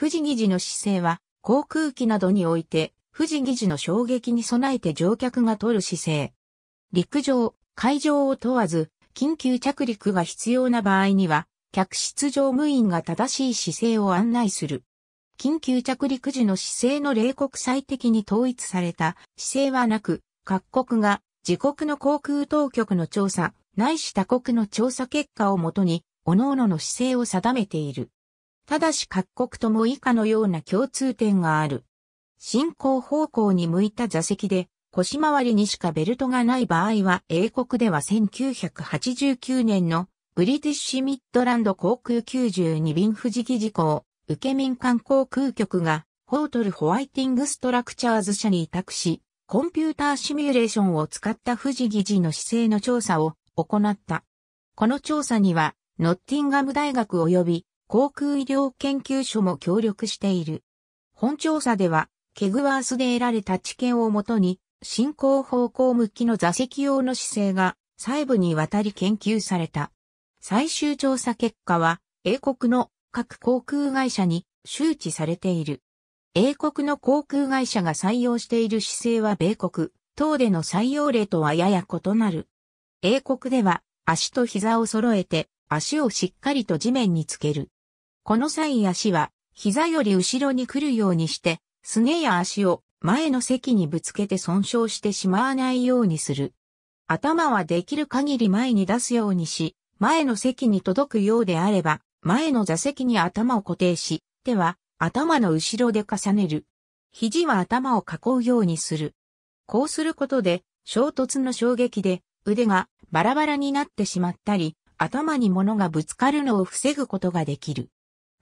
富士議事の姿勢は、航空機などにおいて、富士議事の衝撃に備えて乗客が取る姿勢。陸上、海上を問わず、緊急着陸が必要な場合には、客室乗務員が正しい姿勢を案内する。緊急着陸時の姿勢の冷国際的に統一された姿勢はなく、各国が自国の航空当局の調査、ないし他国の調査結果をもとに、各々の姿勢を定めている。ただし各国とも以下のような共通点がある。進行方向に向いた座席で、腰回りにしかベルトがない場合は、英国では1989年のブリティッシュミッドランド航空92便富士機事項受け民間航空局がホートルホワイティングストラクチャーズ社に委託し、コンピューターシミュレーションを使った富士議事の姿勢の調査を行った。この調査には、ノッティンガム大学及び航空医療研究所も協力している。本調査では、ケグワースで得られた知見をもとに、進行方向向きの座席用の姿勢が細部にわたり研究された。最終調査結果は、英国の各航空会社に周知されている。英国の航空会社が採用している姿勢は米国等での採用例とはやや異なる。英国では足と膝を揃えて足をしっかりと地面につける。この際足は膝より後ろに来るようにして、すねや足を前の席にぶつけて損傷してしまわないようにする。頭はできる限り前に出すようにし、前の席に届くようであれば、前の座席に頭を固定し、手は頭の後ろで重ねる。肘は頭を囲うようにする。こうすることで、衝突の衝撃で腕がバラバラになってしまったり、頭に物がぶつかるのを防ぐことができる。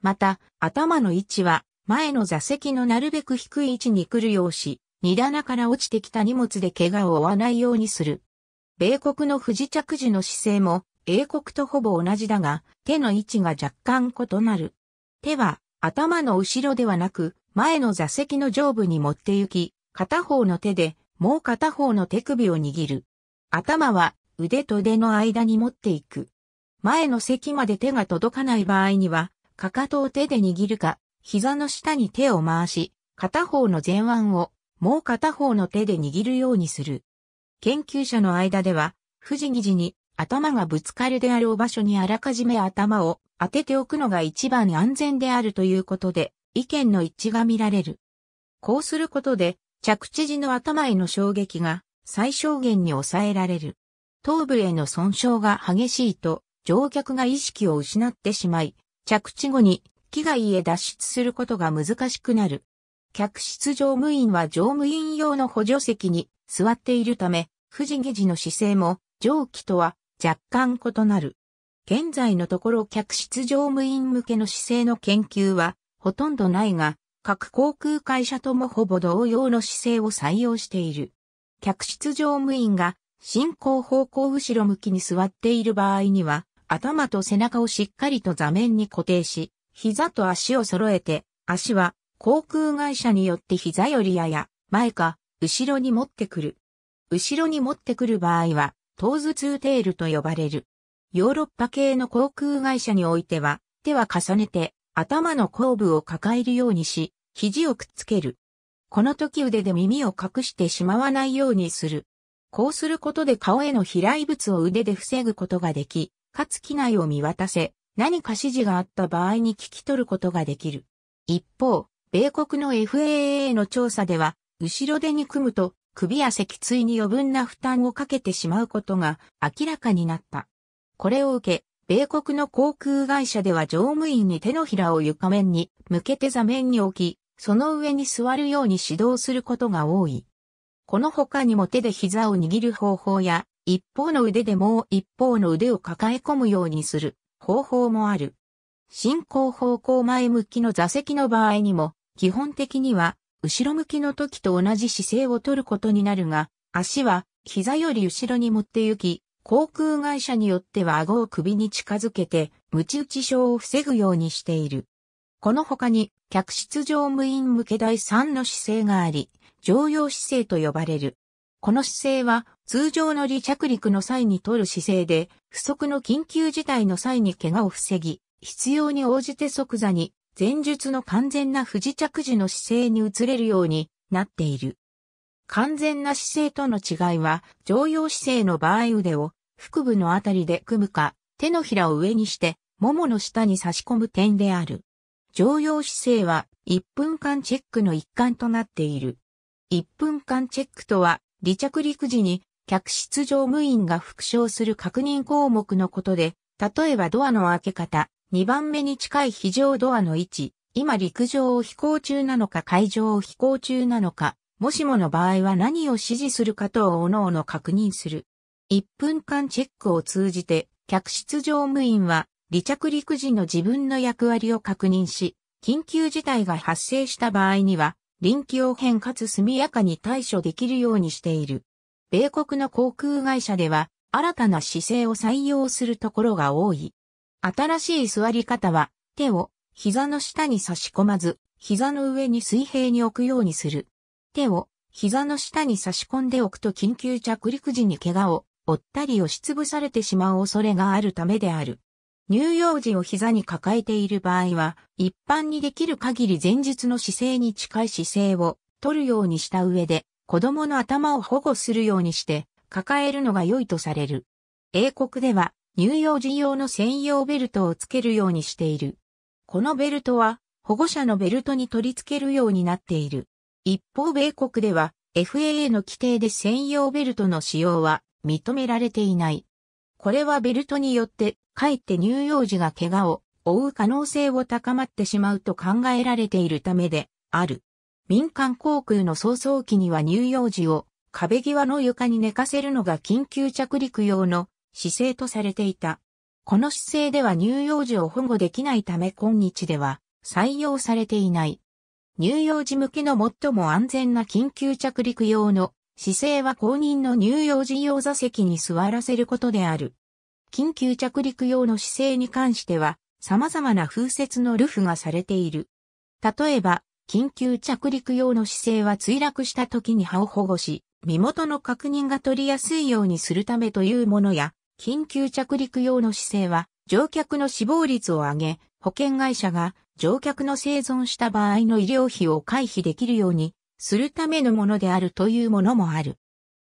また、頭の位置は、前の座席のなるべく低い位置に来るようし、荷棚から落ちてきた荷物で怪我を負わないようにする。米国の不時着時の姿勢も、英国とほぼ同じだが、手の位置が若干異なる。手は、頭の後ろではなく、前の座席の上部に持って行き、片方の手で、もう片方の手首を握る。頭は、腕と腕の間に持っていく。前の席まで手が届かない場合には、かかとを手で握るか、膝の下に手を回し、片方の前腕をもう片方の手で握るようにする。研究者の間では、富士議時に頭がぶつかるであろう場所にあらかじめ頭を当てておくのが一番安全であるということで、意見の一致が見られる。こうすることで、着地時の頭への衝撃が最小限に抑えられる。頭部への損傷が激しいと、乗客が意識を失ってしまい、着地後に機外へ脱出することが難しくなる。客室乗務員は乗務員用の補助席に座っているため、富士下地の姿勢も上記とは若干異なる。現在のところ客室乗務員向けの姿勢の研究はほとんどないが、各航空会社ともほぼ同様の姿勢を採用している。客室乗務員が進行方向後ろ向きに座っている場合には、頭と背中をしっかりと座面に固定し、膝と足を揃えて、足は航空会社によって膝よりやや前か後ろに持ってくる。後ろに持ってくる場合は、トーズツーテールと呼ばれる。ヨーロッパ系の航空会社においては、手は重ねて頭の後部を抱えるようにし、肘をくっつける。この時腕で耳を隠してしまわないようにする。こうすることで顔への飛来物を腕で防ぐことができ、かつ機内を見渡せ、何か指示があった場合に聞き取ることができる。一方、米国の FAA の調査では、後ろ手に組むと首や脊椎に余分な負担をかけてしまうことが明らかになった。これを受け、米国の航空会社では乗務員に手のひらを床面に向けて座面に置き、その上に座るように指導することが多い。この他にも手で膝を握る方法や一方の腕でもう一方の腕を抱え込むようにする方法もある。進行方向前向きの座席の場合にも、基本的には、後ろ向きの時と同じ姿勢を取ることになるが、足は膝より後ろに持って行き、航空会社によっては顎を首に近づけて、ムチ打ち症を防ぐようにしている。この他に、客室乗務員向け第3の姿勢があり、常用姿勢と呼ばれる。この姿勢は、通常の離着陸の際に取る姿勢で、不足の緊急事態の際に怪我を防ぎ、必要に応じて即座に、前述の完全な不時着時の姿勢に移れるようになっている。完全な姿勢との違いは、常用姿勢の場合腕を腹部のあたりで組むか、手のひらを上にして、ももの下に差し込む点である。常用姿勢は1分間チェックの一環となっている。1分間チェックとは、離着陸時に客室乗務員が復唱する確認項目のことで、例えばドアの開け方、2番目に近い非常ドアの位置、今陸上を飛行中なのか海上を飛行中なのか、もしもの場合は何を指示するかとおのおの確認する。1分間チェックを通じて、客室乗務員は離着陸時の自分の役割を確認し、緊急事態が発生した場合には、臨機応変かつ速やかに対処できるようにしている。米国の航空会社では、新たな姿勢を採用するところが多い。新しい座り方は、手を膝の下に差し込まず、膝の上に水平に置くようにする。手を膝の下に差し込んでおくと緊急着陸時に怪我を負ったり押しつぶされてしまう恐れがあるためである。乳幼児を膝に抱えている場合は、一般にできる限り前日の姿勢に近い姿勢を取るようにした上で、子供の頭を保護するようにして抱えるのが良いとされる。英国では乳幼児用の専用ベルトをつけるようにしている。このベルトは保護者のベルトに取り付けるようになっている。一方米国では FAA の規定で専用ベルトの使用は認められていない。これはベルトによってかえって乳幼児が怪我を負う可能性を高まってしまうと考えられているためである。民間航空の早々機には乳幼児を壁際の床に寝かせるのが緊急着陸用の姿勢とされていた。この姿勢では乳幼児を保護できないため今日では採用されていない。乳幼児向けの最も安全な緊急着陸用の姿勢は公認の乳幼児用座席に座らせることである。緊急着陸用の姿勢に関しては様々な風説のルフがされている。例えば、緊急着陸用の姿勢は墜落した時に歯を保護し、身元の確認が取りやすいようにするためというものや、緊急着陸用の姿勢は、乗客の死亡率を上げ、保険会社が乗客の生存した場合の医療費を回避できるようにするためのものであるというものもある。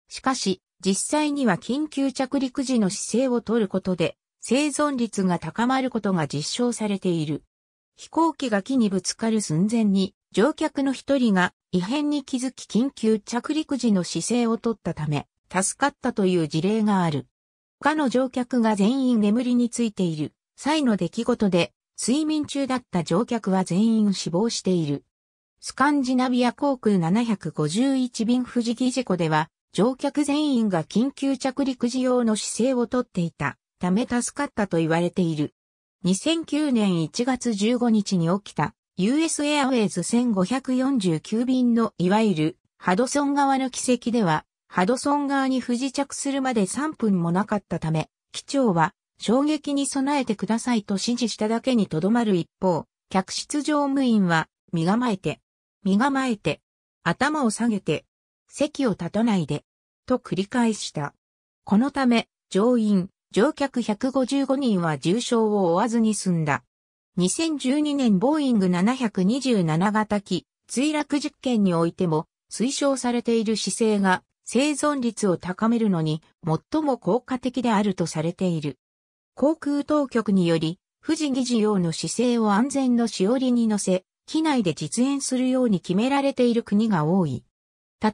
しかし、実際には緊急着陸時の姿勢を取ることで、生存率が高まることが実証されている。飛行機が木にぶつかる寸前に乗客の一人が異変に気づき緊急着陸時の姿勢をとったため、助かったという事例がある。他の乗客が全員眠りについている際の出来事で、睡眠中だった乗客は全員死亡している。スカンジナビア航空751便富士事故では、乗客全員が緊急着陸時用の姿勢をとっていたため助かったと言われている。2009年1月15日に起きた US Airways 1549便のいわゆるハドソン側の軌跡では、ハドソン側に不時着するまで3分もなかったため、機長は衝撃に備えてくださいと指示しただけにとどまる一方、客室乗務員は身構えて、身構えて、頭を下げて、席を立たないで、と繰り返した。このため、乗員、乗客155人は重傷を負わずに済んだ。2012年ボーイング727型機墜落実験においても推奨されている姿勢が生存率を高めるのに最も効果的であるとされている。航空当局により、富士議事用の姿勢を安全のしおりに乗せ、機内で実演するように決められている国が多い。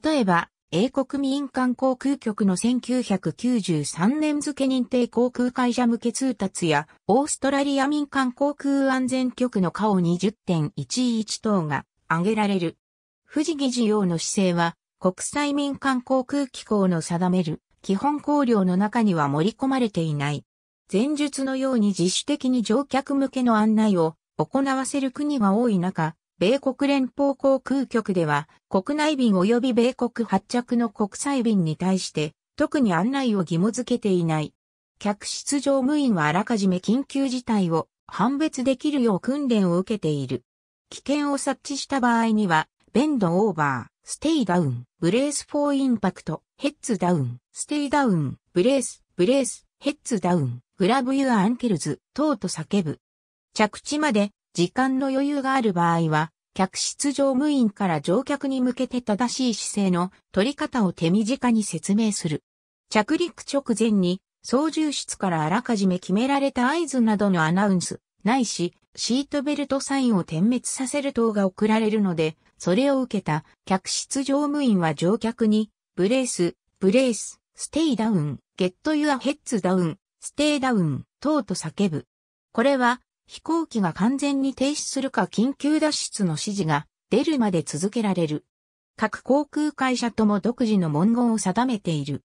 例えば、英国民間航空局の1993年付認定航空会社向け通達や、オーストラリア民間航空安全局の顔20.11等が挙げられる。富士議事要の姿勢は、国際民間航空機構の定める基本考慮の中には盛り込まれていない。前述のように自主的に乗客向けの案内を行わせる国が多い中、米国連邦航空局では、国内便及び米国発着の国際便に対して、特に案内を義務付けていない。客室乗務員はあらかじめ緊急事態を判別できるよう訓練を受けている。危険を察知した場合には、ベンドオーバー、ステイダウン、ブレースフォーインパクト、ヘッツダウン、ステイダウン、ブレース、ブレース、ヘッツダウン、グラブユアアンケルズ、等と叫ぶ。着地まで時間の余裕がある場合は、客室乗務員から乗客に向けて正しい姿勢の取り方を手短に説明する。着陸直前に操縦室からあらかじめ決められた合図などのアナウンス、ないし、シートベルトサインを点滅させる等が送られるので、それを受けた客室乗務員は乗客に、ブレース、ブレース、ステイダウン、ゲットユアヘッズダウン、ステイダウン、等と叫ぶ。これは飛行機が完全に停止するか緊急脱出の指示が出るまで続けられる。各航空会社とも独自の文言を定めている。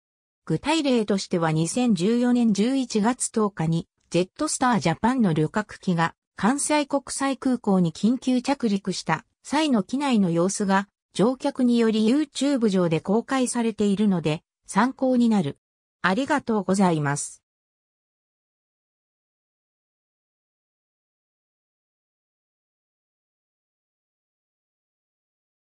具体例としては2014年11月10日にジェットスタージャパンの旅客機が関西国際空港に緊急着陸した際の機内の様子が乗客により YouTube 上で公開されているので参考になる。ありがとうございます。